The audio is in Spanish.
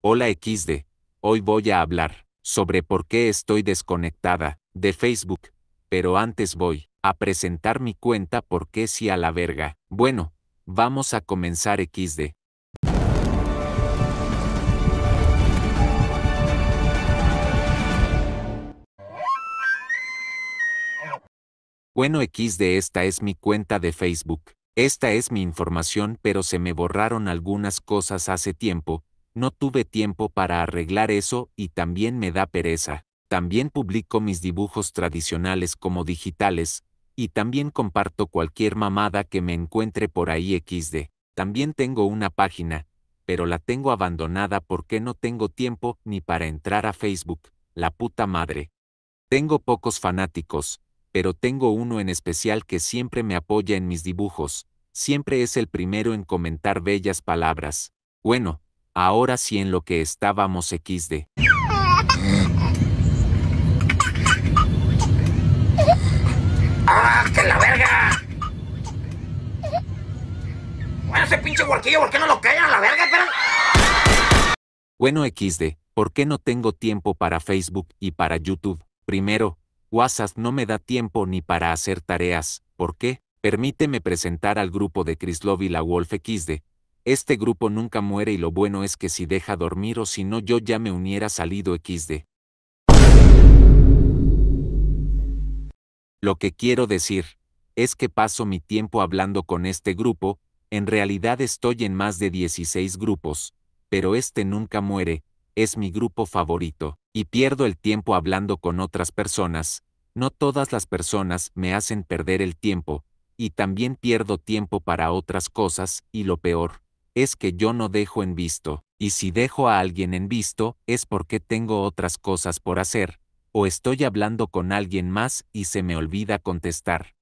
Hola XD, hoy voy a hablar sobre por qué estoy desconectada de Facebook, pero antes voy a presentar mi cuenta porque si a la verga. Bueno, vamos a comenzar XD. Bueno XD esta es mi cuenta de Facebook. Esta es mi información pero se me borraron algunas cosas hace tiempo, no tuve tiempo para arreglar eso y también me da pereza. También publico mis dibujos tradicionales como digitales, y también comparto cualquier mamada que me encuentre por ahí XD. También tengo una página, pero la tengo abandonada porque no tengo tiempo ni para entrar a Facebook, la puta madre. Tengo pocos fanáticos, pero tengo uno en especial que siempre me apoya en mis dibujos, siempre es el primero en comentar bellas palabras. Bueno, ahora sí en lo que estábamos XD. ¡Ah, qué la verga! Bueno, ese pinche ¿por qué no lo la verga? Bueno, XD, ¿por qué no tengo tiempo para Facebook y para YouTube? Primero, WhatsApp no me da tiempo ni para hacer tareas, ¿por qué? Permíteme presentar al grupo de y la Wolf XD, este grupo nunca muere y lo bueno es que si deja dormir o si no yo ya me uniera salido XD. Lo que quiero decir es que paso mi tiempo hablando con este grupo, en realidad estoy en más de 16 grupos, pero este nunca muere, es mi grupo favorito, y pierdo el tiempo hablando con otras personas, no todas las personas me hacen perder el tiempo, y también pierdo tiempo para otras cosas, y lo peor, es que yo no dejo en visto, y si dejo a alguien en visto, es porque tengo otras cosas por hacer, o estoy hablando con alguien más y se me olvida contestar.